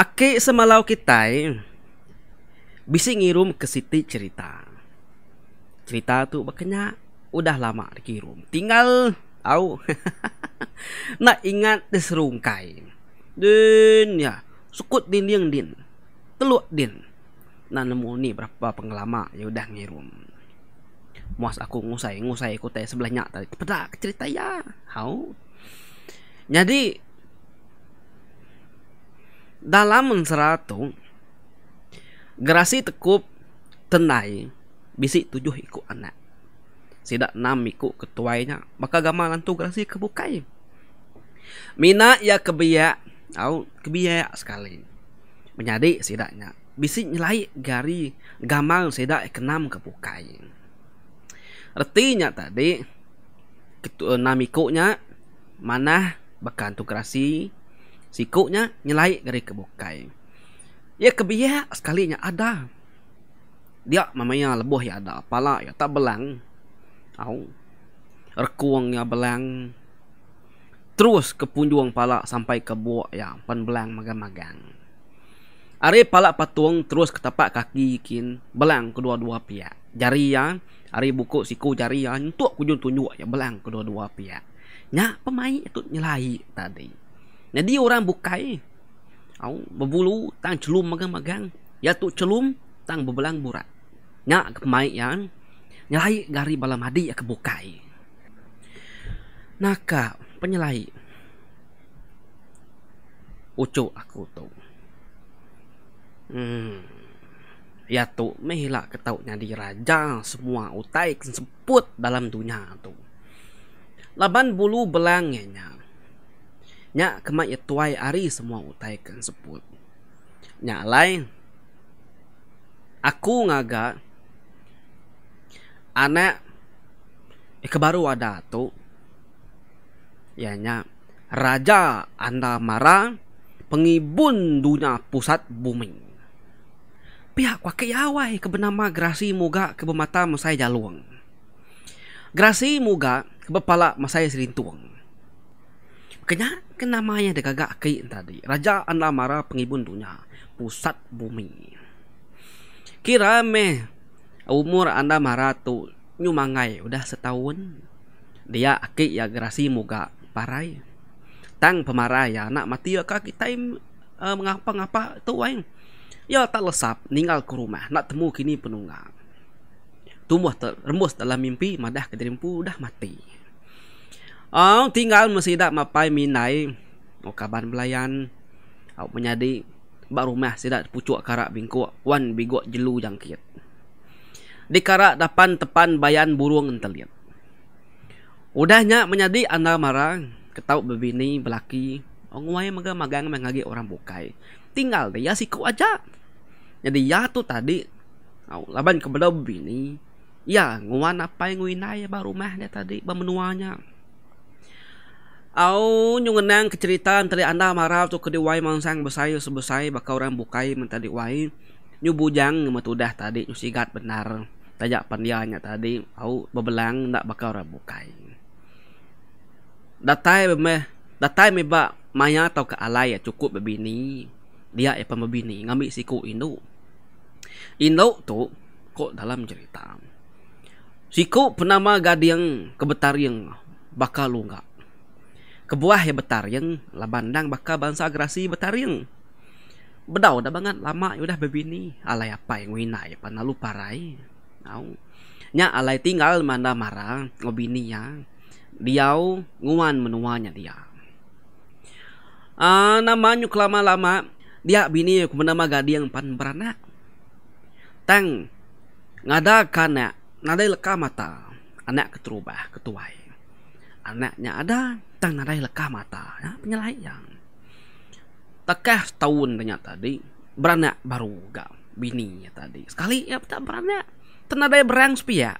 Aki semalau kita bisi ngirum ke Siti cerita. Cerita tu bakanya udah lama dikirum. Tinggal au. nak ingat diserungkai. Din ya, sukut din yang din. Teluk din. Nah nemu ni berapa pengelama ya udah ngirum. Muas aku ngusai ngusai kutai sebelahnya tadi. Pedak cerita ya. Hau. Jadi dalam menseratu gerasi tekup tenai bisik tujuh ikut anak sidak enam ikut ketuanya maka gamalan tu gerasi kebukai mina ya kebiak au kebiak sekali menyadik sidaknya bisik nyelai gari gamal sidak kenam kebukai artinya tadi ketua enam ikutnya mana bekan tu gerasi Sikunya nyelai dari kebukai. Ya kebiak sekalinya ada. Dia mamanya lebuh ya ada. Pala ya tak belang. Au. Rekuang ya belang. Terus ke punjuang pala sampai ke buak ya. Pan belang magang-magang. Ari pala patung terus ke tapak kaki kin. Belang kedua-dua pihak. Jari ya. Ari buku siku jari ya. Untuk kunjung tunjuk ya belang kedua-dua pihak. Nya pemain itu nyelai tadi. Jadi orang bukai. Au berbulu tang celum magang-magang. Ya tu celum tang bebelang burat. Nya ke mai yang nyelai gari balam hadi ya ke bukai. Naka penyelai. Ucu aku tu. Hmm. Ya tu mehila ketau nyadi raja semua utai sebut dalam dunia tu. Laban bulu belangnya nyam nya kemak ya tuai ari semua utai kan sebut nya lain aku ngaga anak eh, kebaru ada tu ya raja anda marah pengibun dunia pusat bumi pihak wakil yawai kebenama grasi muga kebemata masai jaluang grasi muga kebepala masai serintuang Kenyak kenama yang degagak ke tadi Raja anda marah pengibun dunia Pusat bumi Kirame Umur anda marah tu Nyumangai sudah setahun Dia ke ya gerasi muka parai Tang pemarah ya nak mati ya kaki time uh, Mengapa-ngapa tu wang Ya tak lesap ninggal ke rumah Nak temu kini penunggang Tumbuh terembus dalam mimpi Madah ke dah mati Oh, tinggal mesti tak mapai minai. Oh, kaban belayan. Aku oh, menjadi bak rumah sida pucuk karak bingkuk wan bigok jelu jangkit. Di karak depan tepan bayan burung entelit. Udahnya menjadi anda marang ketau bebini belaki. Oh, ngway maga magang mengagi orang bukai. Tinggal dia ya siku aja. Jadi ya tu tadi oh, laban kebelau bebini. Ya, ngwan apa yang ngwinai baru ya bak rumah dia tadi bak menuanya. Au nyungenang keceritaan tadi anda marah tuh kedi wai mangsang besai sebesai bakal orang bukai mentadi wai bujang metudah tadi nyusigat benar tajak pandianya tadi au bebelang ndak bakal orang bukai datai beme datai meba maya tau ke alai ya cukup bebini dia ya pembebini ngambil siku indu indu tu kok dalam cerita siku penama gading kebetar yang bakal lunggak kebuah ya betaring ya. hmm. lah bandang bakal bangsa agresi betaring ya. bedau dah banget lama ya udah bebini alai apa yang wina ya pernah lupa rai nau nya alai tinggal mana marah ngobini ya diau nguan menuanya dia ah namanya kelama lama dia bini ya kumenama gadi yang pan beranak tang ngada kana nadai leka mata anak keterubah ketuai anaknya ada Tang narai lekah mata ya, yang tekah tahun tanya tadi beranak baru gak bini ya tadi sekali ya tak beranak tenadai berang sepi ya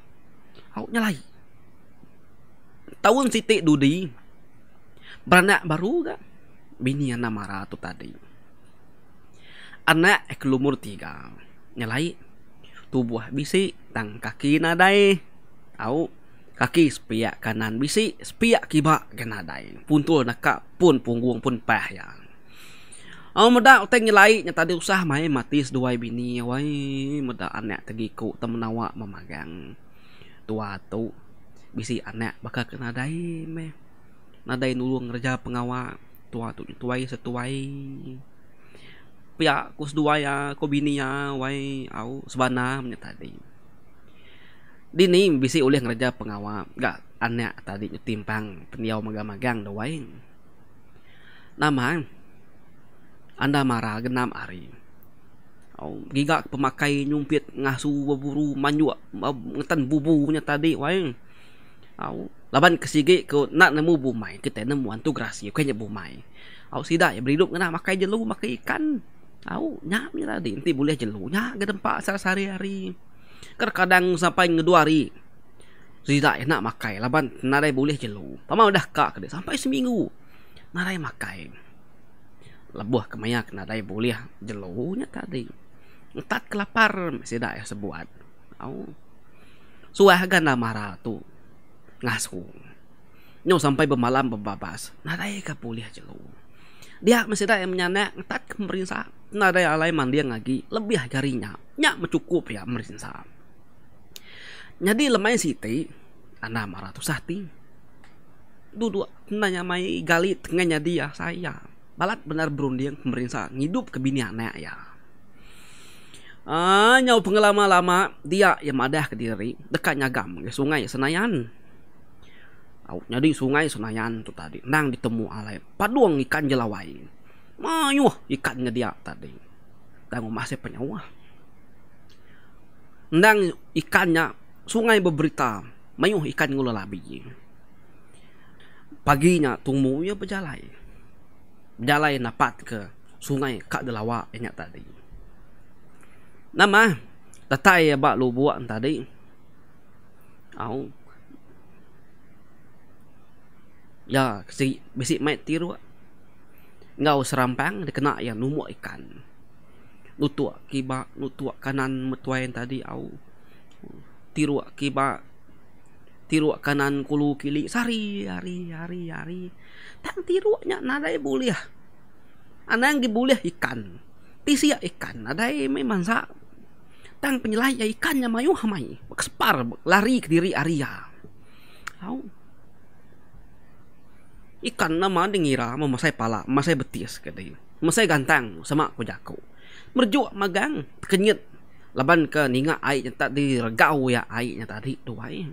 aku nyelai tahun siti dudi beranak baru gak bini yang nama tu tadi anak ekelumur tiga nyelai tubuh bisi tang kaki nadai aku Kaki sepiak kanan bisi, sepiak kibak kena dai. Puntul nak pun punggung pun pah ya. Aw oh, muda uteng nyelai nya tadi usah mai mati seduai bini wai meda anak tegi ku temenawa memagang tua tu bisi anak bakal kena dai me nadai nulung kerja pengawa tua tu tuai setuai pia kus seduai ya ku bini ya wai au sebana nya tadi di ni bisi oleh ngerja pengawam gak anak tadi timpang peniau magang magang the wine nama anda marah genam hari oh, giga pemakai nyumpit ngasu buru manju uh, ngetan bubunya tadi wine au oh, laban kesigi ke nak nemu bumai kita nemu antu grasi kau nyebu mai au oh, sida ya beri kena makai jelu makai ikan au oh, nyamira di inti boleh jelu nyak gedempak sar sari -hari kadang-kadang sampai dua hari. Tidak nak makai laban narai boleh jelu. Pama udah kak kada sampai seminggu. Narai makai. Lebuh lah, kemayak narai boleh lah. jelu nya tadi. Entat kelapar masih dak ya sebuat. Au. Suah ganda lah marah tu. Ngasu. Nyo sampai bermalam bebabas. Narai ka boleh jelu. Dia masih yang menyana entat pemerintah. Narai alai mandi lagi lebih garinya. Nya mencukup ya merintah. Jadi lemai siti Anak marah tuh sati Dua-dua Nanya mai gali tengahnya dia saya Balat benar berunding pemerintah Ngidup ke bini anak ya Ah, nyau pengelama lama dia yang madah ke diri dekatnya gam ke sungai Senayan. Au nyadi sungai Senayan tu tadi nang ditemu alai paduang ikan jelawai. Mayuh ikannya dia tadi. Tanggung masih penyawa. Nang ikannya sungai berberita mayuh ikan ngulu labi paginya ia berjalan berjalan nampak ke sungai kak delawa yang tadi nama datai ya bak lubuak tadi au ya si besi mai tiru ngau serampang dikena yang numuk ikan nutua kibak nutua kanan metuai yang tadi au tiru kiba tiru kanan kulu kili sari hari hari hari tang tiru nya nadai buliah yang dibuliah ikan tisia ikan nadai memang sa tang penyelai ya ikannya mayu hamai kespar lari ke diri aria au ikan nama dengira memasai pala memasai betis kedai memasai gantang sama kujaku merjuak magang kenyet Laban ke ningat air yang tadi regau ya air yang tadi tu air.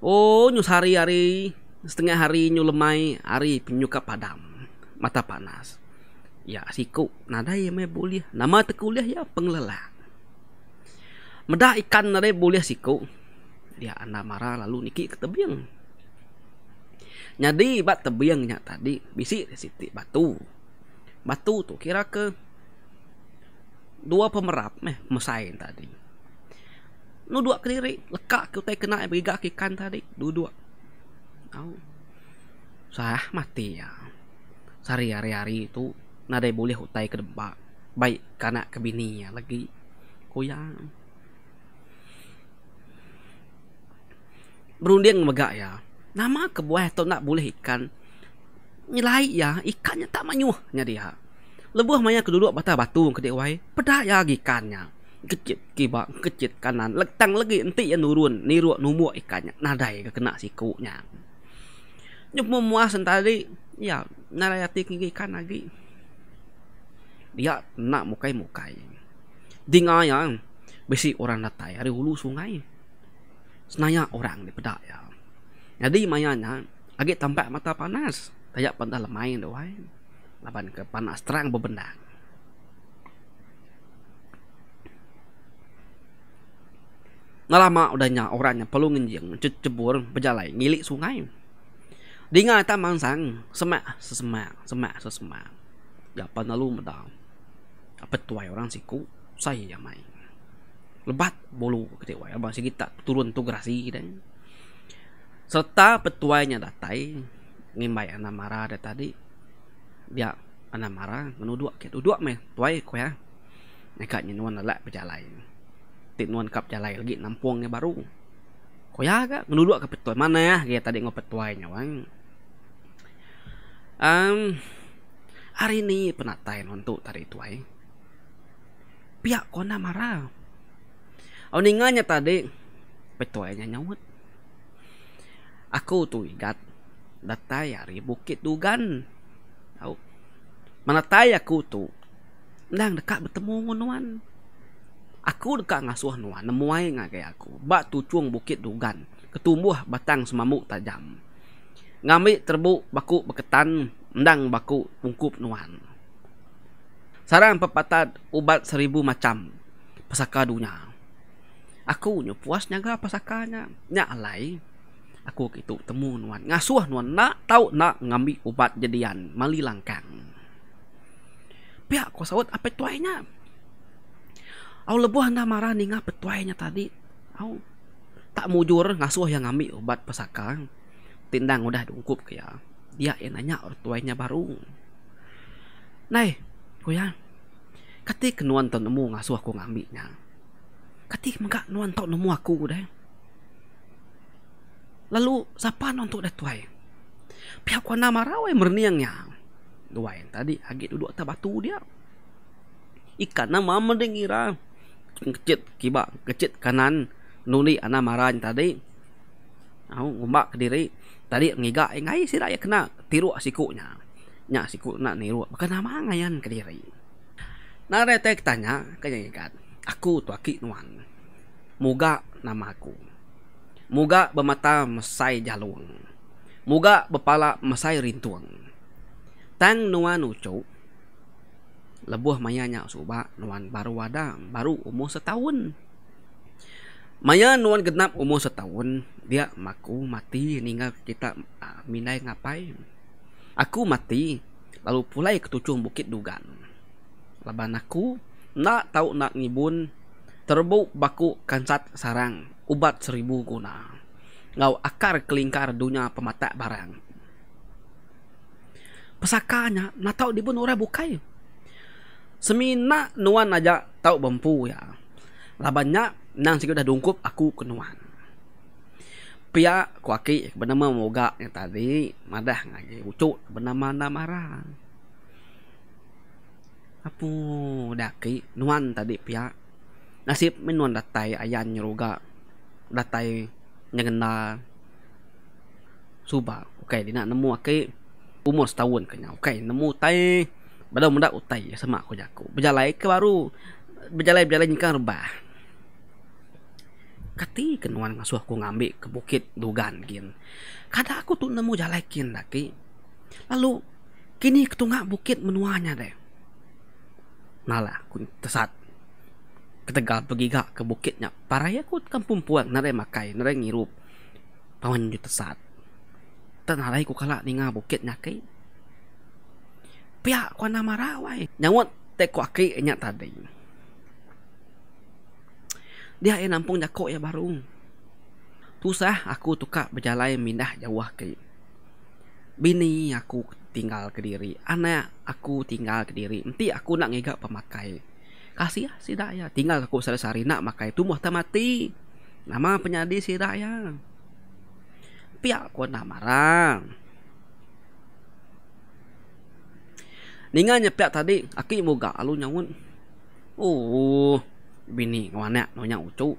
Oh nyus hari hari setengah hari nyu lemai hari penyuka padam mata panas. Ya siku nadai ya, me boleh nama tekuliah ya penglelah. Medah ikan nade boleh siku. Dia ya, anda marah lalu niki ke tebing. Nyadi bat tebingnya tadi bisik siti batu. Batu tu kira ke dua pemerap meh mesain tadi. Nu dua kediri lekak ke utai kena bagi gak ikan tadi dua dua. Au. Sah mati ya. Sari hari hari itu nadai boleh utai ke debak baik karena kebini ya lagi koyang. Berunding megak ya. Nama kebuah atau nak boleh ikan nilai ya ikannya tak manyuh nyadiha. dia lebuh maya keduduk bata batu kedek wai pedak ya gikannya kecit kiba kecit kanan letang lagi enti yang nurun niru numuk ikannya nadai ke kena sikunya nyuk memuas tadi, ya narayati kiki kan lagi dia nak mukai mukai dinga yang besi orang datai hari hulu sungai senaya orang di pedak ya jadi mayanya agak tampak mata panas tayak pada lemain doain lawan ke panas terang bebenang. Nalama udahnya orangnya perlu nginjing cebur berjalan ngilik sungai. Dinga ta mangsang semak sesemak semak sesemak. Ya panalu medang. Apa tuai orang siku saya yang main. Lebat bolu ketua. abang si kita turun tu gerasi dan serta petuanya datai ngimbai marah rada tadi อยากอันนั้นมาละมนุดวกเกดูดวกไหมตัวไอ้ควยในกาญนวลนั่นแหละไปจะอะไรติดนวลกับจะอะไรกินน้ำพวงเนี่ยบารุควยก็มนุดวกกับตัวมันนะเกตัดเองกับตัวไอ้เนี่ยวังอืมอารินี้ปนัดตายนวลตุตัดตัวไอ้พี่อ่ะคนน่ะมาละเอาหนึ่งเงี้ยเนี่ยตัดเองไปตัวไอ้เนี่ยเนื้อวัด aku tu ingat datai hari bukit tu kan tahu mana tay aku tu nang dekat bertemu ngun nuan aku dekat ngasuh nuan nemuai ngagai aku ba tucung bukit dugan ketumbuh batang semamuk tajam Ngami terbu baku beketan nang baku pungkup nuan sarang pepatat ubat seribu macam pesaka dunia aku nyu puas nyaga pasakanya nya alai aku itu temu nuan ngasuh nuan nak tahu nak ngambi ubat jadian mali langkang pihak kau sawat apa tuainya Aku lebih anda marah nih ninga petuainya tadi Aku tak mujur ngasuh yang ngambi ubat pesakang tindang udah dungkup kaya dia yang nanya orang tuainya baru nai kau yang ketik nuan tau ngasuh aku ngambinya ketik mengak nuan tau nemu aku deh lalu siapa untuk dah tuai pihak ku nama rawai merniangnya tuai tadi agit duduk atas batu dia ikan nama mendengira kecet kiba kecet kanan nuli anak marah tadi Aku ngumbak ke diri tadi ngiga eh, ngai si raya kena tiru ah sikunya nya siku nak niru bukan nama ngayan ke diri nah retek tanya kanya ikan aku tu aki nuan muga nama aku Muga bermata mesai jaluang. Muga bepala mesai rintuang. Tang nuan ucu, Lebuh mayanya suba nuan baru wada baru umur setahun. Maya nuan genap umur setahun dia maku mati ninggal kita uh, minai ngapai. Aku mati lalu pulai ketujuh bukit dugan. Laban aku nak tahu nak ngibun terbuk baku kansat sarang ubat seribu guna. Ngau akar kelingkar dunia pematak barang. Pesakanya, nak tahu di pun orang bukai. Semina nuan aja tahu bempu ya. Labanya nang sikit dah dungkup aku kenuan. Pia kuaki bernama moga yang tadi madah ngaji ucuk bernama namara. Apu daki nuan tadi pia nasib minuan datai ayan nyeruga datai kena suba okey dia nak nemu akai umur setahun kena okey nemu tai belum muda utai sama aku jaku berjalan ke baru berjalan berjalan nyikang rebah kati kenuan ngasu aku ngambil ke bukit dugan gin kada aku tu nemu jalan kin laki lalu kini ketungak bukit menuanya deh nala aku tersat ke Tegal pergiga ke bukitnya paraya ku kampung puang narai makai narai ngirup paman nyu tesat tanarai lah ku kala ninga bukitnya kai Pihak ku nama rawai nyawat teku ku akai nya tadi dia yang nampung nyako ya barung tusah aku tukar berjalan mindah jauh ke. bini aku tinggal ke diri anak aku tinggal ke diri nanti aku nak ngegak pemakai kasih lah si daya tinggal aku besar sehari nak maka itu muhta mati nama penyadi si daya pihak aku nak marang Ninggalnya pihak tadi, aki moga alu nyawun. Oh, bini kemana? Nonya ucu.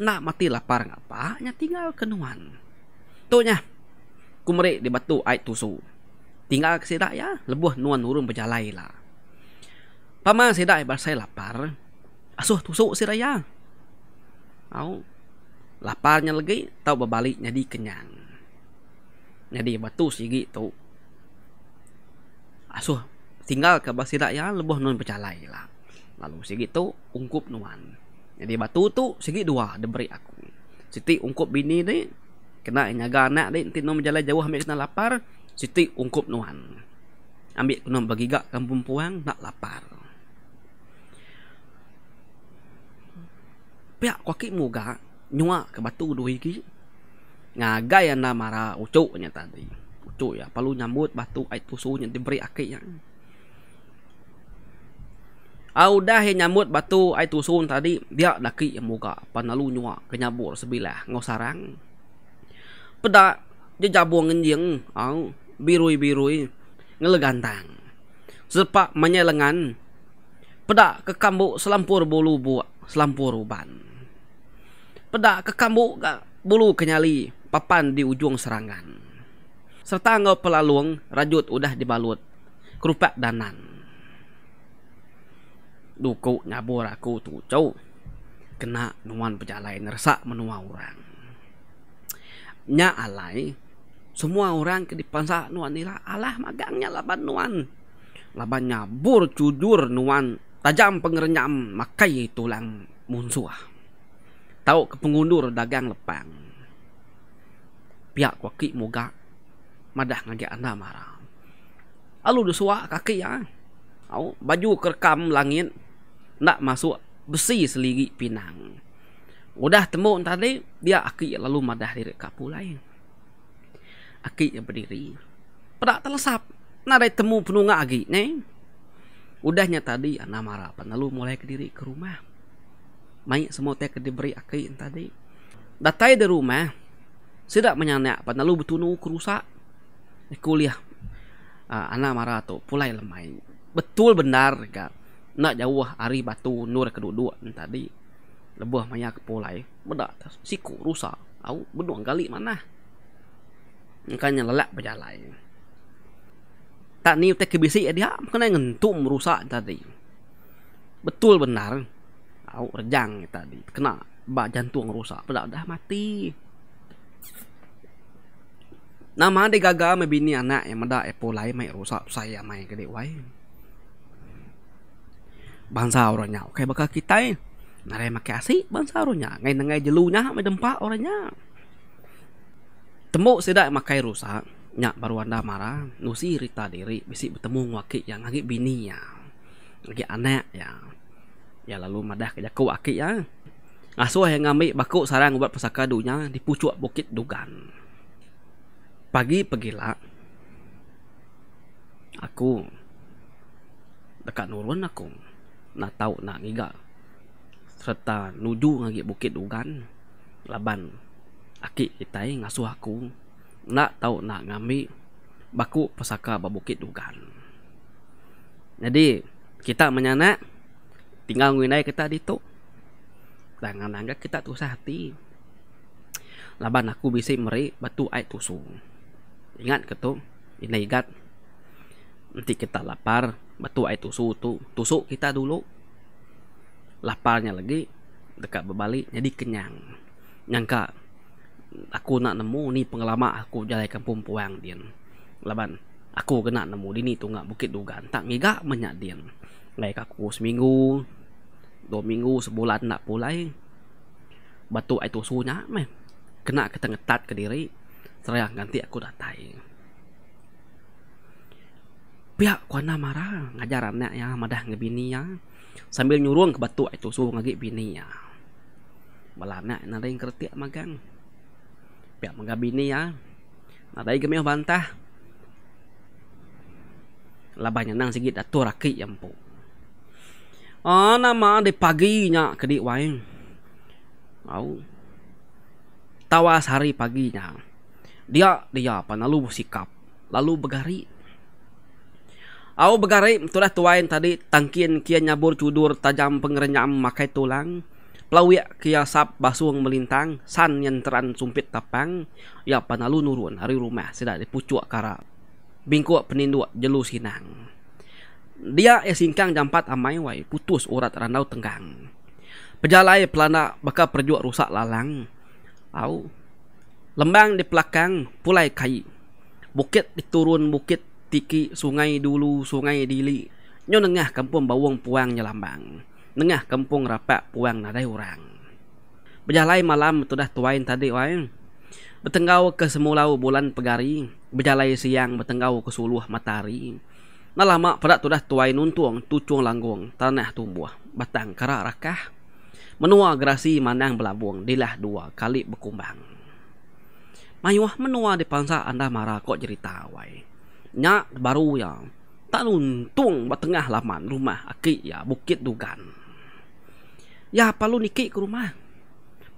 Nak mati lapar ngapa? Nya tinggal kenuan. nya kumerik di batu air tusu. Tinggal kesirak ya, lebuh nuan urun berjalai lah. Paman saya dah eh, hebat saya lapar. Asuh tusuk si raya. Au. Laparnya lagi tahu berbalik jadi kenyang. Jadi batu si gitu. Asuh tinggal ke basira ya lebih non pecalai lah. Lalu si gitu ungkup nuan. Jadi batu tu si gitu dua diberi aku. Siti ungkup bini ni kena nyaga anak ni nanti non berjalan jauh ambil kena lapar. Siti ungkup nuan. Ambil kena bagi gak kampung puang nak lapar. pia kwa muka nyua ke batu duhi ki ngagai anda mara ucuknya tadi ucuk ya perlu nyambut batu ait pusunya diberi akik ya. ah, yang au dah nyambut batu ait tusun tadi dia kik muka panalu nyua ke nyabur sebilah ngosarang Pedak dia jabuang ngenjing au birui birui ngelegantang sepak menyelengan pedak ke kambuk selampur bulu buak selampur uban peda kekambu ke bulu kenyali papan di ujung serangan serta ngau pelaluang rajut udah dibalut kerupak danan duku nyabur aku tu tucau kena nuan pejalai nersak menua orang nya alai semua orang ke depan sah nuan nila alah magangnya laban nuan laban nyabur cujur nuan tajam pengernyam makai tulang munsuah Tahu ke pengundur dagang lepang. Pihak kaki moga madah ngaji anda marah. Alu suak kaki ya. Au baju kerekam langit nak masuk besi seligi pinang. Udah temu tadi dia aki lalu madah diri kapu lain. Aki yang berdiri. Pada telesap nak temu penunggu lagi ne. Udahnya tadi anda marah penelu mulai ke diri ke rumah mai semua teh diberi aki tadi datai di rumah sudah menyanyak pada lu betul betunu kerusak kuliah uh, anak marah tu pulai lemai lah betul benar ga nak jauh hari batu nur kedua-dua tadi lebih banyak pulai beda siku rusak Aku benua gali mana makanya lelak berjalan tak ni tak kebisi dia kena ngentum rusak tadi betul benar tahu rejang tadi kena bak jantung rusak pula dah mati nama de gaga me bini anak yang meda epo lai mai rusak saya mai gede wai bangsa orangnya oke okay, bakal kita nare make asi bangsa orangnya ngai nengai jelunya me dempa orangnya temu sedak makai rusak nya baru anda marah nusi rita diri bisi bertemu wakil yang lagi bini ya lagi anak ya ya lalu madah kerja kau akik ya asuh yang ngami baku sarang buat pesaka dunia di pucuk bukit dugan pagi pergi lah. aku dekat nurun aku nak tahu nak ngiga serta nuju ngaji bukit dugan laban akik kita yang ngasuh aku nak tahu nak ngami baku pesaka bab bukit dugan jadi kita menyana tinggal mengenai kita di tu tangan angga kita tu sahati laban aku bisa meri batu air tusu ingat ke tu ini ingat nanti kita lapar batu air tusu tu tusuk kita dulu laparnya lagi dekat berbalik jadi kenyang nyangka aku nak nemu ni pengalaman aku jalan kampung puang dia laban aku kena nemu dini tu ngak bukit dugaan tak ngiga menyak dia Like aku seminggu Dua minggu sebulan nak pulai eh. Batu itu suhunya meh Kena kita ngetat ke diri Seraya nanti aku datai Pihak kuana marah Ngajar anak ya Madah ngebini ya Sambil nyurung ke batu itu suhu ngagi bini ya Malah anak nada yang kerti magang Pihak mangga bini ya Nada yang bantah Labahnya nang sikit datu rakit yang puk Ana ah, ma de pagi nya kedi wae. Au. Tawas hari pagi nya. Dia dia apa Lalu sikap. Lalu begari. Au begari tulah tuain tadi tangkin kia nyabur cudur tajam pengrenyam makai tulang. Pelawi kia sap basuang melintang san yang teran sumpit tapang. Ya panalu nurun hari rumah sida pucuk kara. Bingkuak peninduak jelus sinang. Dia yang eh, singkang jampat amai wai putus urat randau tenggang. Pejalai pelana bakal perjuak rusak lalang. Au. Lembang di pelakang pulai kai. Bukit diturun bukit tiki sungai dulu sungai dili. Nyo nengah kampung bawang puang nyelambang. Nengah kampung rapak puang nadai orang. Pejalai malam tu dah tuain tadi wain. Bertenggau ke semulau bulan pegari. Berjalan siang bertenggau ke suluh matahari na lama pada tu dah tuai nuntung tucung langgong tanah tumbuh batang kara rakah menua gerasi manang belabung dilah dua kali berkumbang mayuah menua di pansa anda marah kok cerita wai nyak baru ya tak nuntung tengah laman rumah aki ya bukit dugan ya palu nikik ke rumah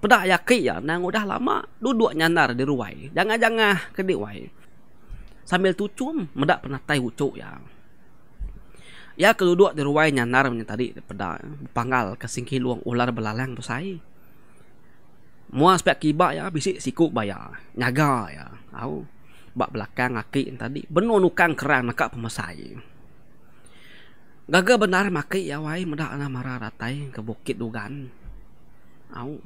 pada yakin ya nang udah lama duduk nyandar di ruai jangan-jangan kedik wai sambil tucum medak pernah tai ucuk ya Ya keduduk di ruai nyanar Tadi pada panggal kesingki luang ular belalang besai. Mua aspek kibak ya, bisik siku bayar. Nyaga ya, au. Bak belakang aki tadi, benu nukang kerang nakak pemesai. Gagal benar maki ya wai mudah anak mara ratai ke bukit dugan. Au.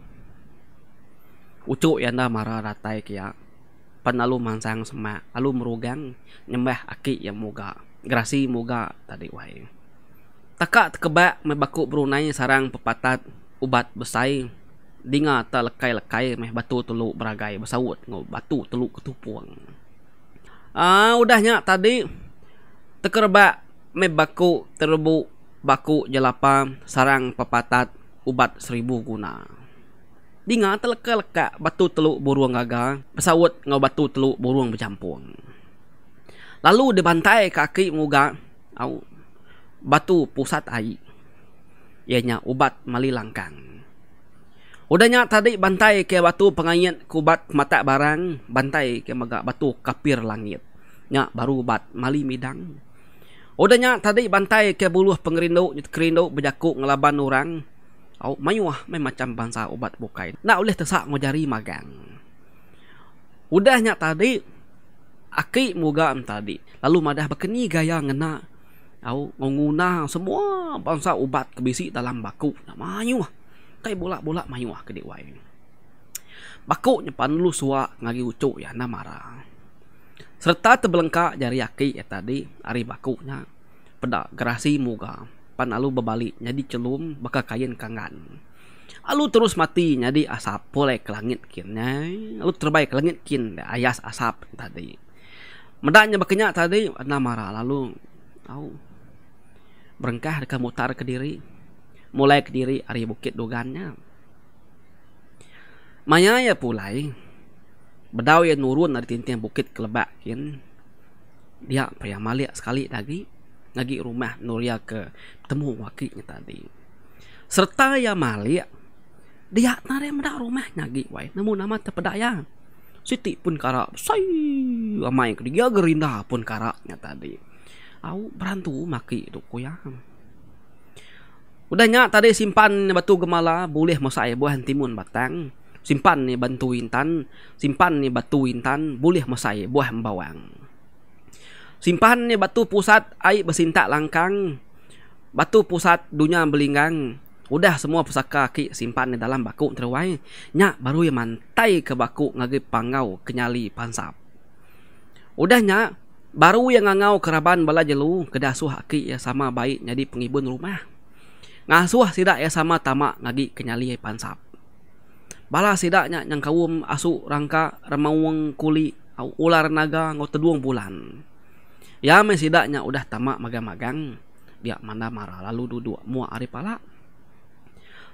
Ucuk ya anak mara ratai kia. Ya. Penalu mansang semak, alu merugang, nyembah aki yang moga. Grasi muga tadi wahai. Takak tekebak meh baku Brunei sarang pepatat ubat besai. Dinga tak lekai-lekai meh batu teluk beragai bersawut ngau batu teluk ketupuang. Ah udahnya tadi terkebak meh baku terbu baku jelapa sarang pepatat ubat seribu guna. Dinga tak lekai-lekai batu teluk buruang gagal bersawut ngau batu teluk buruang bercampuang. Lalu dibantai kaki muga au, batu pusat air. Ianya ubat malilangkang. Udahnya tadi bantai ke batu pengayat ubat mata barang, bantai ke maga batu kapir langit. Nya baru ubat mali midang. Udahnya tadi bantai ke buluh pengerindu, kerindu bejaku ngelaban orang. Au oh, mayuah mai macam bangsa ubat bukain. Nak oleh tersak ngajari magang. Udahnya tadi Aki muga tadi, Lalu madah bekeni gaya ngena. Au nguna semua bangsa ubat kebisi dalam baku. Namanya Kai bolak bolak mayu ah, ah ke dewai. Baku nyepan lu sua ngagi ucu ya na marah. Serta tebelengka jari aki ya tadi ari baku nya. Peda gerasi muga. Pan alu bebali jadi celum baka kain kangan. Alu terus mati jadi asap boleh ke langit kin. Alu terbaik ke langit kin ayas asap tadi. Medaknya bekenya tadi Adna marah lalu au oh, berengkah ke mutar ke diri mulai ke diri ari bukit dogannya Maya ya pulai Bedau ya nurun dari tintin bukit kelebak kin dia pria malik sekali lagi lagi rumah Nuria ke temu wakilnya tadi serta ya malik dia nari mendak rumah lagi wai namun nama terpedaya Siti pun kara say ramai ketiga gerinda pun kara nyata tadi au berantu maki itu kuyang udahnya tadi simpan batu gemala boleh masai buah timun batang simpan ni batu intan simpan ni batu intan boleh masai buah bawang simpan ni batu pusat air besintak langkang batu pusat dunia belingang. Udah semua pusaka ki simpan di dalam baku terwai. Nyak baru yang mantai ke baku ngagi pangau kenyali pansap. Udah nyak baru yang ngangau keraban bala jelu kedah suah ki ya sama baik jadi pengibun rumah. Ngasuh sidak ya sama tamak ngagi kenyali pansap. Bala sidaknya yang kaum asu rangka remawang kuli ular naga ngote duang bulan. Ya mesidaknya udah tamak magang-magang. Dia mana marah lalu duduk muak hari palak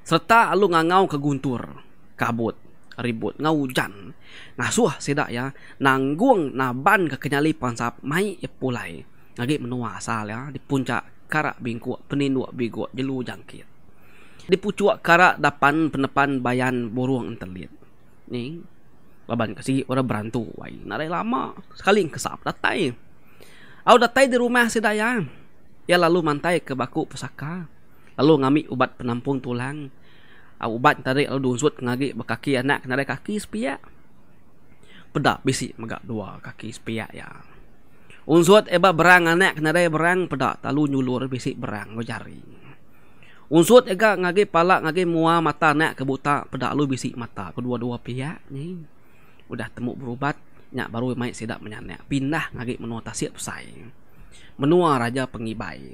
serta alu ngangau ke guntur kabut ribut ngau hujan Nah suah sedak ya nangguang, naban ke kenyali pansap mai ya pulai lagi menua asal ya di puncak karak bingku peninu bigu jelu jangkit di pucuk karak dapan penepan bayan boruang entelit ni laban kasi orang berantu wai narai lama sekali kesap datai au datai di rumah sedak ya, ya lalu mantai ke baku pusaka lalu ngami ubat penampung tulang uh, ubat tadi lalu dunsut ngagi kaki anak kena kaki sepia peda bisi megak dua kaki sepia ya unsut eba berang anak kena berang peda lalu nyulur bisi berang ngejari unsut ega ngagi palak ngagi mua mata anak kebuta peda lalu bisi mata kedua-dua pihak ni udah temu berubat nyak baru mai sedap menyanyak pindah ngagi menua tasik pesai menua raja pengibai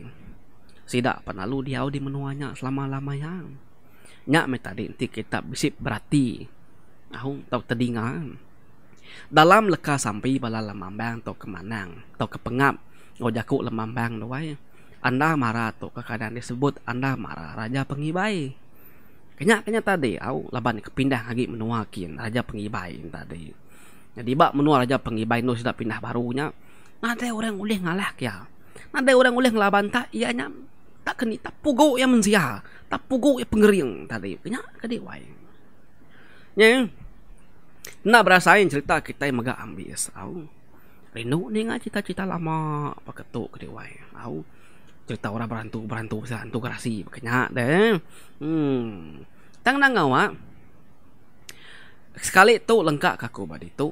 Sida penalu diau di menuanya selama lamanya. Ha? Nya tadi inti kita bisip berarti. Aku tau terdingan. Ha? Dalam leka sampai bala lemam bang tau kemanang. Tau kepengap. Ngojaku lemam bang doai. Anda marah tau keadaan disebut. Anda marah raja pengibai. Kenya kenya tadi. Aku laban kepindah lagi menua kin. Raja pengibai tadi. Jadi bak menua raja pengibai nu sudah pindah barunya. Nanti orang boleh ngalah kia. Nanti orang boleh ngelaban tak. Ianya tak kini tak pugu ya mensia, tak pugu yang pengering tadi. Kena kadi wai. Nya. Na berasain cerita kita yang mega ambis. Au. Rindu ni cita-cita lama paketuk kadi wai. Au. Cerita orang berantu berantu sa antu garasi kena deh. Hmm. Tang nang ngawa. Ah. Sekali tu lengkap kaku badi tu.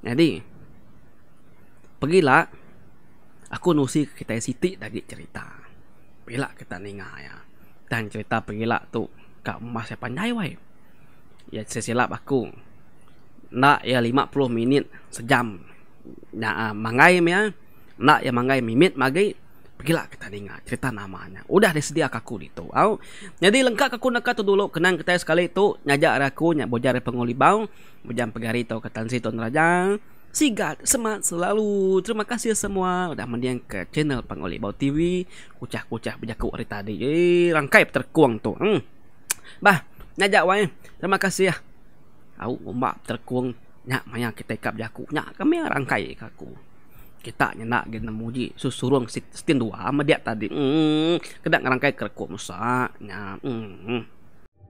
Jadi pergilah aku nusi kita yang siti lagi cerita. Pilak kita ninga ya. Dan cerita pilak tu kak emas saya panjai wai. Ya sesilap aku. Nak ya 50 minit sejam. Ya uh, ah, mangai ya. Nak ya mangai mimit magai pilak kita dengar cerita namanya. Udah disedia kaku di tu. Au. Jadi lengkap aku nak tu dulu kenang kita sekali tu nyajak raku nya bojar penguli bau, bojar pegari tau ke tansi tu nerajang. Sigat semangat selalu Terima kasih semua Udah mendiang ke channel Pangoli Bau TV Kucah-kucah berjaku hari tadi Yee, eh, Rangkaip terkuang tu hmm. Bah Najak wain Terima kasih ya Au ombak terkuang Nyak maya kita ikap jaku Nyak kami yang rangkai kaku Kita nyenak gena muji Susurung sitin dua Sama dia tadi hmm. Kena ngerangkai musa Nyak hmm.